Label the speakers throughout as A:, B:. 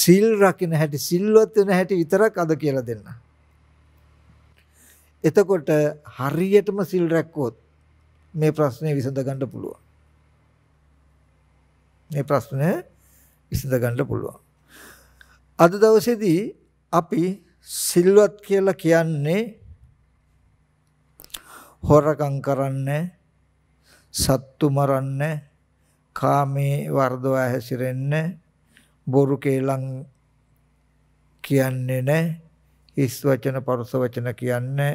A: සිල් රකින්න හැටි සිල්වත් වෙන හැටි විතරක් අද කියලා දෙන්න. එතකොට හරියටම සිල් රැක්කොත් මේ ප්‍රශ්නේ විසඳ ගන්න පුළුවන්. මේ ප්‍රශ්නේ විසඳ ගන්න පුළුවන්. අද දවසේදී අපි සිල්වත් කියලා කියන්නේ හොරකම් කරන්නේ සත්තු මරන්නේ කාමේ වර්ධව හැසිරෙන්නේ බොරු කේලම් කියන්නේ නැහැ. හිස් වචන පරස වචන කියන්නේ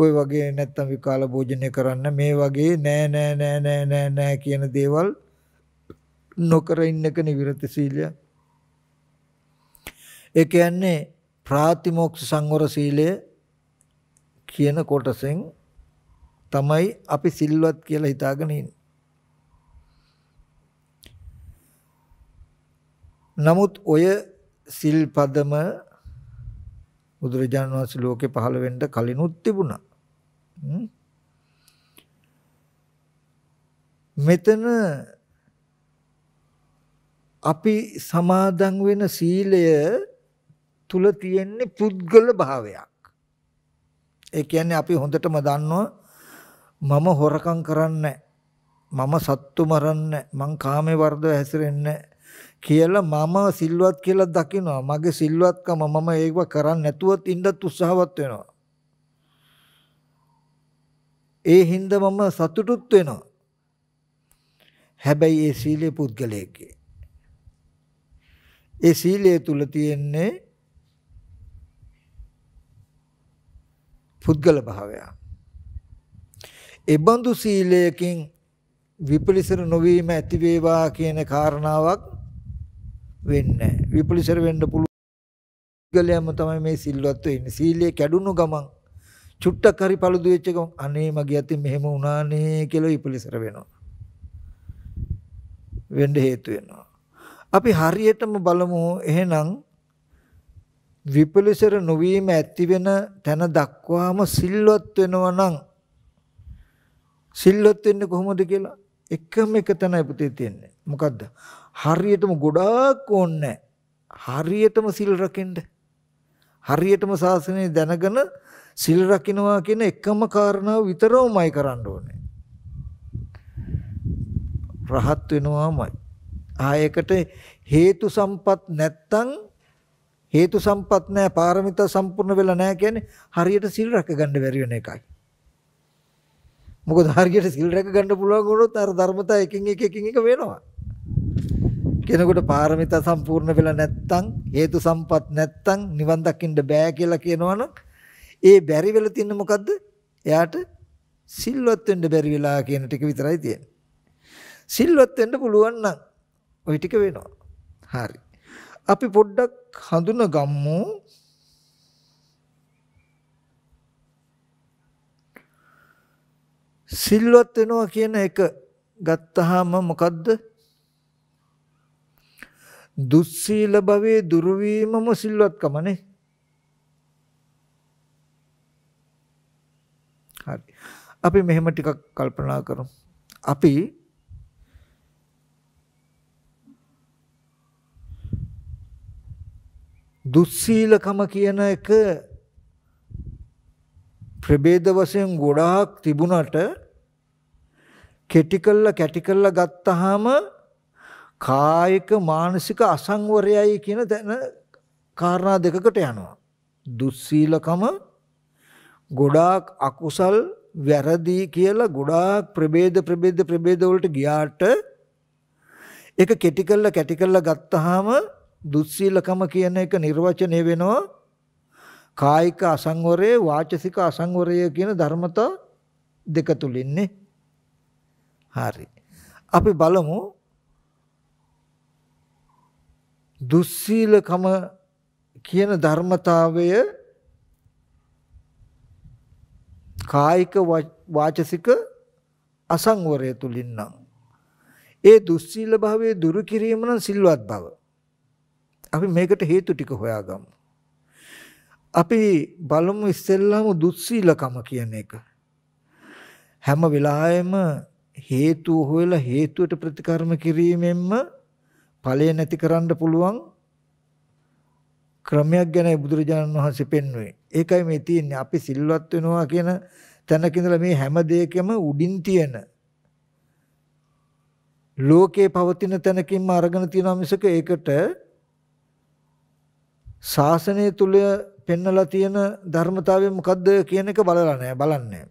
A: ඔය වගේ නැත්තම් විකාල භෝජනය කරන්න මේ වගේ නෑ නෑ නෑ නෑ නෑ නෑ කියන දේවල් නොකර ඉන්න එක නිවිරති සීලය. ඒ කියන්නේ ප්‍රාතිමෝක්ෂ සංවර සීලය කියන කොටසෙන් තමයි අපි සිල්වත් කියලා හිතාගෙන ඉන්නේ. නමුත් ඔය සිල්පදම බුදුරජාණන් වහන්සේ ලෝකේ පහළ වෙන්න කලිනුත් තිබුණා. මෙතන අපි සමාදන් වෙන සීලය තුල තියෙන්නේ පුද්ගල භාවයක්. ඒ කියන්නේ අපි හොඳටම දන්නවා මම හොරකම් කරන්නේ මම සත්තු මරන්නේ මං කාමේ වර්ධව හැසිරෙන්නේ කියලා මම සිල්වත් කියලා දකිනවා. මගේ සිල්වත්කම මම ඒක කරන්නේ නැතුවත් ඉන්නත් උත්සාහවත් වෙනවා. ඒ හින්දා මම සතුටුත් වෙනවා. හැබැයි ඒ සීලේ පුද්ගලයෙක්ගේ. ඒ සීලය තුල තියෙන්නේ පුද්ගල භාවය. එබඳු සීලයකින් විපලිසර නොවීම ඇති වේවා කියන කාරණාවක් වෙන්නේ විපලිසර වෙන්න පුළුවන් තමයි මේ සිල්වත් වෙන්නේ සීලය කැඩුණු ගමන් චුට්ටක් හරි paludu වෙච්ච ගමන් අනේ මගේ අතින් මෙහෙම වුණානේ කියලා විපලිසර වෙනවා වෙන්න හේතු වෙනවා අපි හරියටම බලමු එහෙනම් විපලිසර නොවීම ඇති වෙන තැන දක්වාම සිල්වත් වෙනවා නම් සිල්වත් වෙන්නේ කොහොමද කියලා එකම එක තැනයි පුතේ තියෙන්නේ මොකද්ද හරියටම ගොඩාක් ඕනේ හරියටම සිල් රකින්න. හරියටම ශාසනය දැනගෙන සිල් රකින්නවා කියන එකම කාරණාව විතරමයි කරන්න ඕනේ. රහත් වෙනවාමයි. ආයකට හේතු සම්පත් නැත්තම් හේතු සම්පත් නැහැ පාරමිතා සම්පූර්ණ වෙලා නැහැ කියන්නේ හරියට සිල් රැකගන්න බැරි වෙන එකයි. මොකද හරියට සිල් රැකගන්න පුළුවන් වුණොත් අර ධර්මතා එකින් එක එකින් එක වෙනවා. කෙනෙකුට පාරමිතා සම්පූර්ණ වෙලා නැත්තම් හේතු සම්පත් නැත්තම් නිවන් දකින්න බෑ කියලා කියනවනම් ඒ බැරි වෙලා තින්නේ මොකද්ද? එයාට සිල්වත් වෙන්න බැරි වෙලා කියන ටික විතරයි තියෙන්නේ. සිල්වත් වෙන්න පුළුවන් නම් ওই ටික වෙනවා. හරි. අපි පොඩ්ඩක් හඳුනගමු සිල්වත් වෙනවා කියන එක ගත්තාම මොකද්ද? දුස්සීල භවයේ දුර්වීමම සිල්වත්කමනේ. හරි. අපි මෙහෙම ටිකක් කල්පනා කරමු. අපි දුස්සීලකම කියන එක ප්‍රභේද වශයෙන් ගොඩාක් තිබුණට කෙටි කළා කැටි කළා ගත්තාම කායික මානසික අසංවරයයි කියන තැන කාරණා දෙකකට යනවා. දුස්සීලකම ගොඩාක් අකුසල් වැරදි කියලා ගොඩාක් ප්‍රභේද ප්‍රභේද ප්‍රභේද වලට ගියාට ඒක කැටි කළා කැටි කළා ගත්තාම දුස්සීලකම කියන එක නිර්වචනය වෙනවා කායික අසංවරය වාචසික අසංවරය කියන ධර්මතා දෙක තුලින්නේ හරි අපි බලමු දුස්සීලකම කියන ධර්මතාවය කායික වාචසික අසංවරය තුලින් නම් ඒ දුස්සීල භාවයේ දුරු කිරීම නම් සිල්වත් බව. අපි මේකට හේතු ටික හොයාගමු. අපි බලමු ඉස්සෙල්ලාම දුස්සීලකම කියන එක. හැම වෙලාවෙම හේතු හොයලා හේතුවට ප්‍රතිකර්ම කිරීමෙන්ම ඵලය නැති කරන්න පුළුවන් ක්‍රමයක් ගැනයි බුදුරජාණන් වහන්සේ පෙන්වුවේ. ඒකයි මේ තියෙන්නේ අපි සිල්වත් වෙනවා කියන තැනක ඉඳලා මේ හැම දෙයකම උඩින් තියෙන ලෝකේ පවතින තැනකින්ම අරගෙන තියෙනවා මිසක ඒකට ශාසනය තුල පෙන්නලා තියෙන ධර්මතාවය මොකද්ද කියන එක බලලා නැහැ බලන්නේ නැහැ